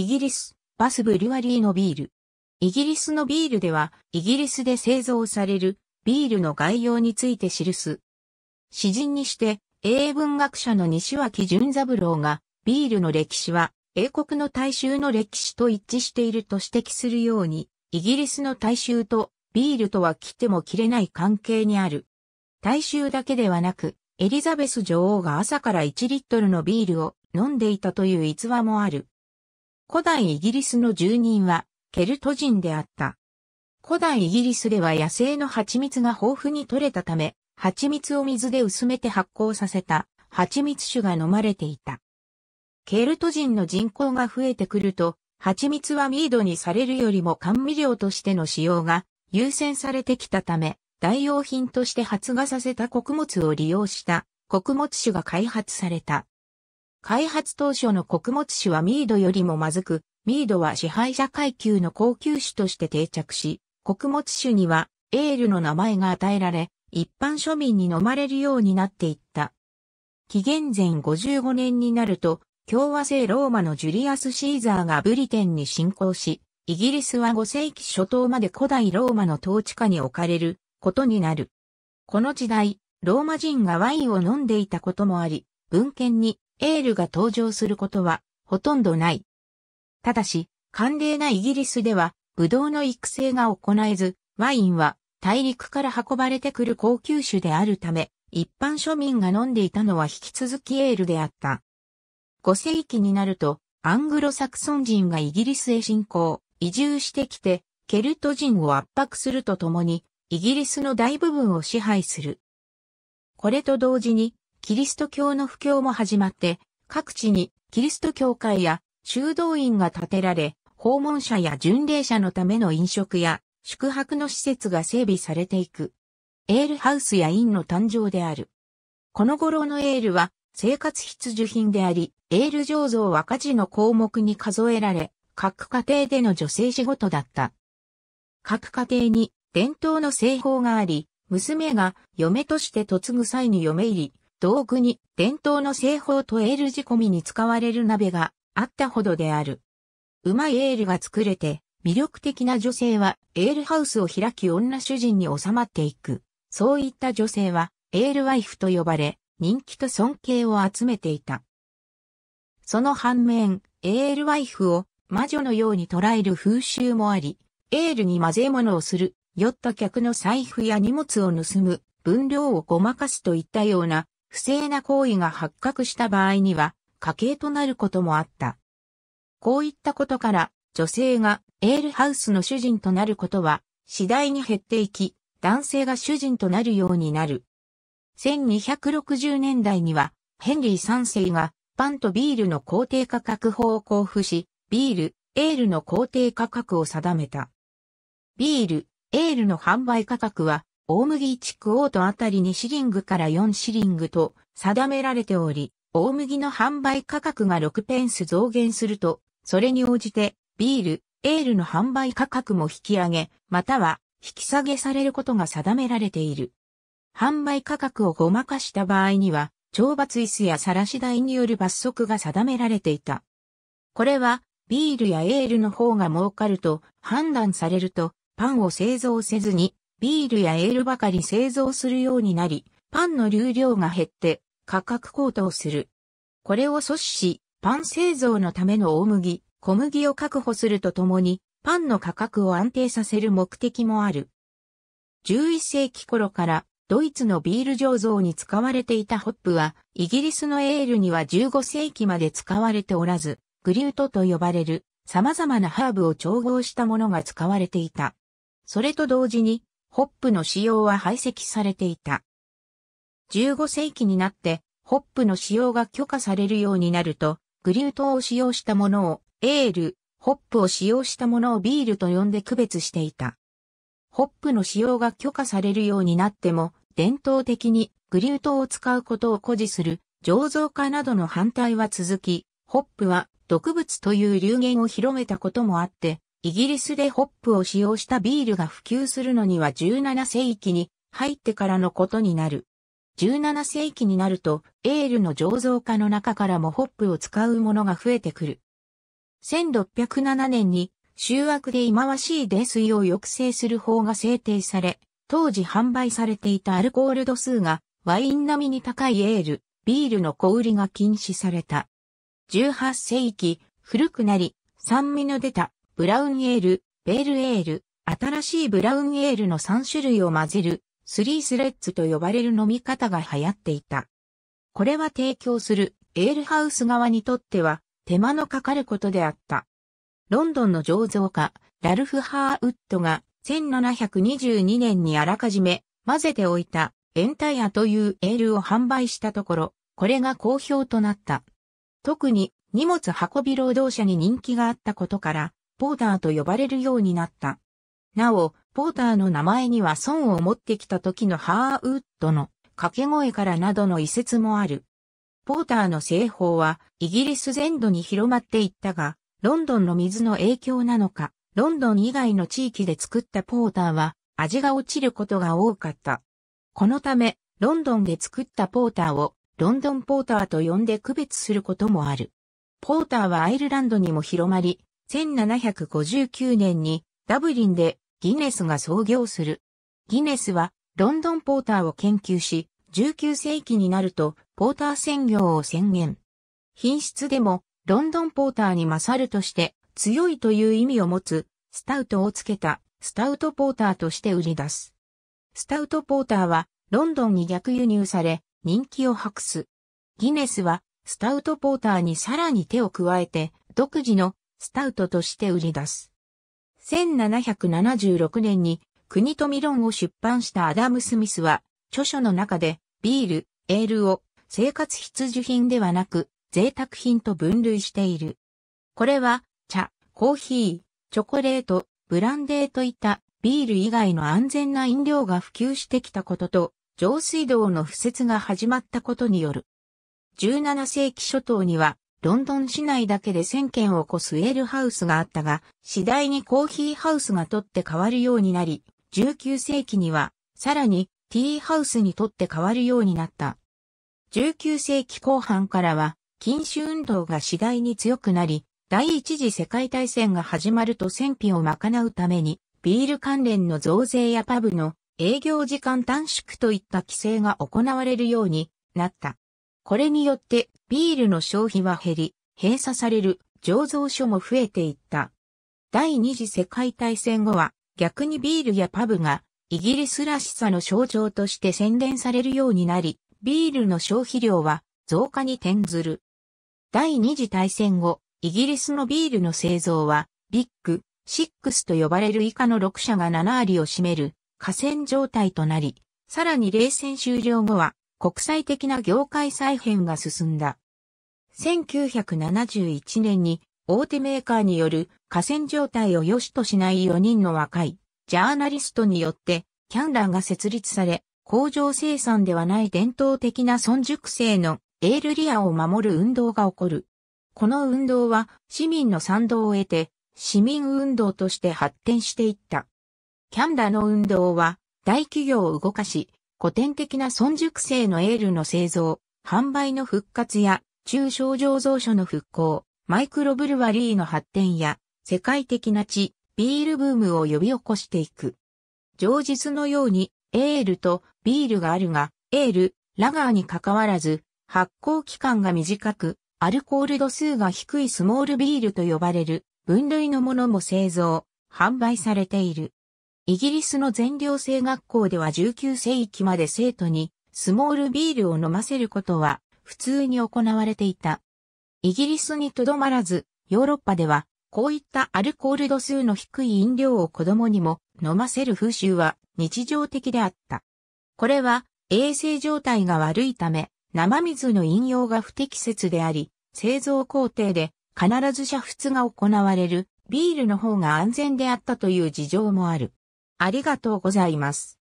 イギリス、バスブリュワリーのビール。イギリスのビールでは、イギリスで製造されるビールの概要について記す。詩人にして、英文学者の西脇淳三郎が、ビールの歴史は、英国の大衆の歴史と一致していると指摘するように、イギリスの大衆とビールとは切っても切れない関係にある。大衆だけではなく、エリザベス女王が朝から1リットルのビールを飲んでいたという逸話もある。古代イギリスの住人はケルト人であった。古代イギリスでは野生の蜂蜜が豊富に取れたため、蜂蜜を水で薄めて発酵させた蜂蜜酒が飲まれていた。ケルト人の人口が増えてくると、蜂蜜はミードにされるよりも甘味料としての使用が優先されてきたため、代用品として発芽させた穀物を利用した穀物酒が開発された。開発当初の穀物種はミードよりもまずく、ミードは支配者階級の高級種として定着し、穀物種にはエールの名前が与えられ、一般庶民に飲まれるようになっていった。紀元前55年になると、共和制ローマのジュリアス・シーザーがブリテンに侵攻し、イギリスは5世紀初頭まで古代ローマの統治下に置かれることになる。この時代、ローマ人がワインを飲んでいたこともあり、文献にエールが登場することはほとんどない。ただし、寒冷なイギリスでは、ブドウの育成が行えず、ワインは大陸から運ばれてくる高級酒であるため、一般庶民が飲んでいたのは引き続きエールであった。5世紀になると、アングロサクソン人がイギリスへ侵攻、移住してきて、ケルト人を圧迫するとともに、イギリスの大部分を支配する。これと同時に、キリスト教の布教も始まって、各地にキリスト教会や修道院が建てられ、訪問者や巡礼者のための飲食や宿泊の施設が整備されていく。エールハウスや院の誕生である。この頃のエールは生活必需品であり、エール醸造は家事の項目に数えられ、各家庭での女性仕事だった。各家庭に伝統の製法があり、娘が嫁として嫁ぐ際に嫁入り、道具に伝統の製法とエール仕込みに使われる鍋があったほどである。うまいエールが作れて、魅力的な女性はエールハウスを開き女主人に収まっていく。そういった女性はエールワイフと呼ばれ、人気と尊敬を集めていた。その反面、エールワイフを魔女のように捉える風習もあり、エールに混ぜ物をする、酔った客の財布や荷物を盗む、分量をごまかすといったような不正な行為が発覚した場合には、家計となることもあった。こういったことから、女性がエールハウスの主人となることは、次第に減っていき、男性が主人となるようになる。1260年代には、ヘンリー3世が、パンとビールの肯定価格法を交付し、ビール、エールの肯定価格を定めた。ビール、エールの販売価格は、大麦1区王都あたり2シリングから4シリングと定められており、大麦の販売価格が6ペンス増減すると、それに応じてビール、エールの販売価格も引き上げ、または引き下げされることが定められている。販売価格をごまかした場合には、懲罰椅子や晒し台による罰則が定められていた。これは、ビールやエールの方が儲かると判断されると、パンを製造せずにビールやエールばかり製造するようになり、パンの流量が減って価格高騰する。これを阻止し、パン製造のための大麦、小麦を確保するとともに、パンの価格を安定させる目的もある。11世紀頃からドイツのビール醸造に使われていたホップは、イギリスのエールには15世紀まで使われておらず、グリュートと呼ばれる様々なハーブを調合したものが使われていた。それと同時に、ホップの使用は排斥されていた。15世紀になって、ホップの使用が許可されるようになると、グリュー糖を使用したものをエール、ホップを使用したものをビールと呼んで区別していた。ホップの使用が許可されるようになっても、伝統的にグリュー糖を使うことを誇示する醸造家などの反対は続き、ホップは毒物という流言を広めたこともあって、イギリスでホップを使用したビールが普及するのには17世紀に入ってからのことになる。17世紀になると、エールの醸造家の中からもホップを使うものが増えてくる。1607年に、集悪で忌まわしい泥水を抑制する法が制定され、当時販売されていたアルコール度数がワイン並みに高いエール、ビールの小売りが禁止された。18世紀、古くなり、酸味の出たブラウンエール、ベールエール、新しいブラウンエールの3種類を混ぜる、スリースレッズと呼ばれる飲み方が流行っていた。これは提供するエールハウス側にとっては手間のかかることであった。ロンドンの醸造家、ラルフ・ハーウッドが1722年にあらかじめ混ぜておいたエンタイアというエールを販売したところ、これが好評となった。特に荷物運び労働者に人気があったことから、ポーターと呼ばれるようになった。なお、ポーターの名前には損を持ってきた時のハーウッドの掛け声からなどの遺説もある。ポーターの製法はイギリス全土に広まっていったが、ロンドンの水の影響なのか、ロンドン以外の地域で作ったポーターは味が落ちることが多かった。このため、ロンドンで作ったポーターをロンドンポーターと呼んで区別することもある。ポーターはアイルランドにも広まり、1759年にダブリンでギネスが創業する。ギネスはロンドンポーターを研究し、19世紀になるとポーター専業を宣言。品質でもロンドンポーターに勝るとして強いという意味を持つスタウトをつけたスタウトポーターとして売り出す。スタウトポーターはロンドンに逆輸入され人気を博す。ギネスはスタウトポーターにさらに手を加えて独自のスタウトとして売り出す。1776年に国と未論を出版したアダム・スミスは、著書の中でビール、エールを生活必需品ではなく贅沢品と分類している。これは茶、コーヒー、チョコレート、ブランデーといったビール以外の安全な飲料が普及してきたことと上水道の敷設が始まったことによる。17世紀初頭にはロンドン市内だけで1000件を超すエールハウスがあったが、次第にコーヒーハウスが取って変わるようになり、19世紀には、さらにティーハウスに取って変わるようになった。19世紀後半からは、禁酒運動が次第に強くなり、第一次世界大戦が始まると戦費を賄うために、ビール関連の増税やパブの営業時間短縮といった規制が行われるようになった。これによってビールの消費は減り、閉鎖される醸造所も増えていった。第二次世界大戦後は逆にビールやパブがイギリスらしさの象徴として宣伝されるようになり、ビールの消費量は増加に転ずる。第二次大戦後、イギリスのビールの製造はビッグ、シックスと呼ばれる以下の6社が7割を占める河川状態となり、さらに冷戦終了後は国際的な業界再編が進んだ。1971年に大手メーカーによる河川状態を良しとしない4人の若いジャーナリストによってキャンラーが設立され、工場生産ではない伝統的な孫熟成のエールリアを守る運動が起こる。この運動は市民の賛同を得て市民運動として発展していった。キャンーの運動は大企業を動かし古典的な村熟成のエールの製造、販売の復活や、中小醸造所の復興、マイクロブルワリーの発展や、世界的な地、ビールブームを呼び起こしていく。常日のように、エールとビールがあるが、エール、ラガーに関わらず、発酵期間が短く、アルコール度数が低いスモールビールと呼ばれる分類のものも製造、販売されている。イギリスの全寮制学校では19世紀まで生徒にスモールビールを飲ませることは普通に行われていた。イギリスにとどまらず、ヨーロッパではこういったアルコール度数の低い飲料を子供にも飲ませる風習は日常的であった。これは衛生状態が悪いため、生水の飲用が不適切であり、製造工程で必ず煮沸が行われるビールの方が安全であったという事情もある。ありがとうございます。